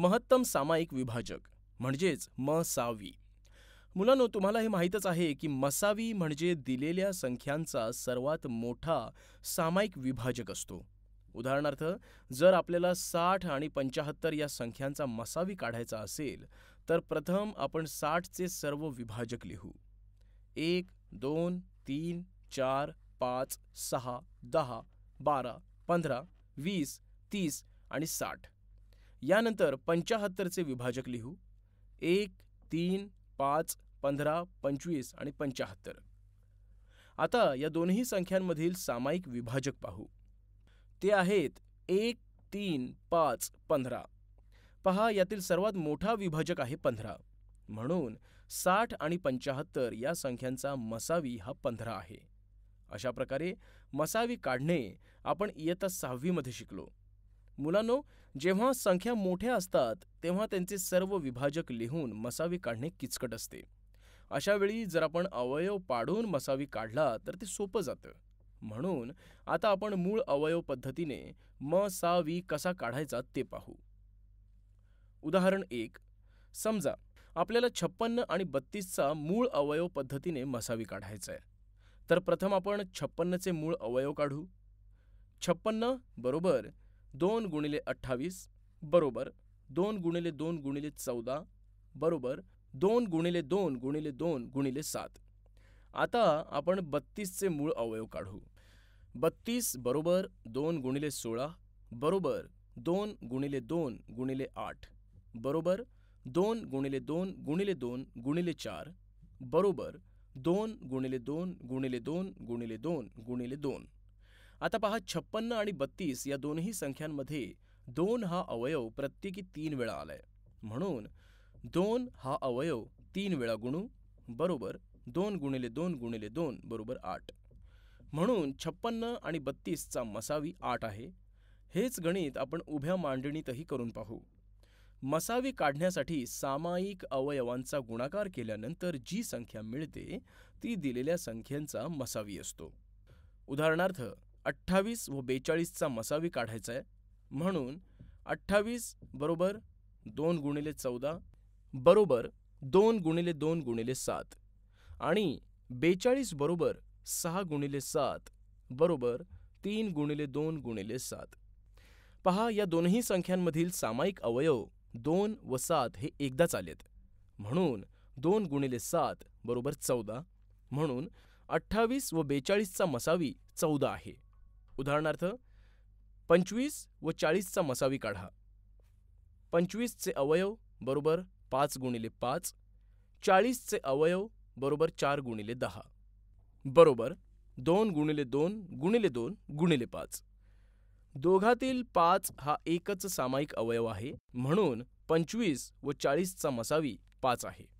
महत्तम सामायिक विभाजक म्हणजेच मसावी मुलांनो तुम्हाला हे माहीतच आहे की मसावी म्हणजे दिलेल्या संख्यांचा सर्वात मोठा सामायिक विभाजक असतो उदाहरणार्थ जर आपल्याला साठ आणि पंचाहत्तर या संख्यांचा मसावी काढायचा असेल तर प्रथम आपण साठचे सर्व विभाजक लिहू एक दोन तीन चार पाच सहा दहा बारा पंधरा वीस तीस आणि साठ यानंतर पंचाहत्तरचे विभाजक लिहू एक तीन पाच पंधरा पंचवीस आणि पंचाहत्तर आता या दोन्ही संख्यांमधील सामायिक विभाजक पाहू ते आहेत एक तीन पाच पंधरा पहा यातील सर्वात मोठा विभाजक आहे पंधरा म्हणून साठ आणि पंचाहत्तर या संख्यांचा मसावी हा पंधरा आहे अशा प्रकारे मसावी काढणे आपण इयत्ता सहावीमध्ये शिकलो मुलांनो जेव्हा संख्या मोठ्या असतात तेव्हा त्यांचे सर्व विभाजक लिहून मसावी काढणे किचकट असते अशा वेळी जर आपण अवयव पाडून मसावी काढला तर ते सोपं जातं म्हणून आता आपण मूळ अवयव पद्धतीने म सा वी कसा काढायचा ते पाहू उदाहरण एक समजा आपल्याला छप्पन्न आणि बत्तीसचा मूळ अवयव पद्धतीने मसावी काढायचा आहे तर प्रथम आपण छप्पन्नचे मूळ अवयव काढू छप्पन्न बरोबर दोन गुणिले अठ्ठावीस बरोबर दोन गुणिले दोन गुणिले चौदा बरोबर दोन गुणिले दोन गुणिले दोन गुणिले सात आता आपण बत्तीसचे मूळ अवयव काढू बत्तीस बरोबर दोन गुणिले सोळा बरोबर दोन गुणिले दोन गुणिले आठ बरोबर दोन गुणिले दोन गुणिले दोन गुणिले चार बरोबर दोन गुणिले दोन गुणिले दोन गुणिले दोन गुणिले दोन आता पहा छप्पन्न आणि बत्तीस या दोन्ही संख्यांमध्ये दोन हा अवयव प्रत्येकी तीन वेळा आलाय म्हणून दोन हा अवयव तीन वेळा गुणू बरोबर दोन गुणिले दोन गुणिले दोन बरोबर आठ म्हणून छप्पन्न आणि बत्तीसचा मसावी आठ आहे हेच गणित आपण उभ्या मांडणीतही करून पाहू मसावी काढण्यासाठी सामायिक अवयवांचा गुणाकार केल्यानंतर जी संख्या मिळते ती दिलेल्या संख्यांचा मसावी असतो उदाहरणार्थ अठ्ठावीस व बेचाळीसचा मसावी काढायचा आहे म्हणून अठ्ठावीस बरोबर दोन गुणिले चौदा बरोबर दोन गुणिले दोन गुणिले सात आणि बेचाळीस बरोबर सहा गुणिले सात बरोबर तीन गुणिले दोन गुणिले सात पहा या दोनही संख्यांमधील सामायिक अवयव दोन व सात हे एकदाच आलेत म्हणून दोन गुणिले सात बरोबर चौदा म्हणून अठ्ठावीस व बेचाळीसचा मसावी चौदा आहे उदाहरणार्थ पंचवीस व चाळीसचा मसावी काढा पंचवीसचे अवयव बरोबर पाच गुणिले पाच चाळीसचे अवयव बरोबर चार गुणिले दहा बरोबर दोन गुणिले दोन गुणिले दोन गुणिले पाच दोघातील पाच हा एकच सामायिक अवयव आहे म्हणून पंचवीस व चाळीसचा मसावी पाच आहे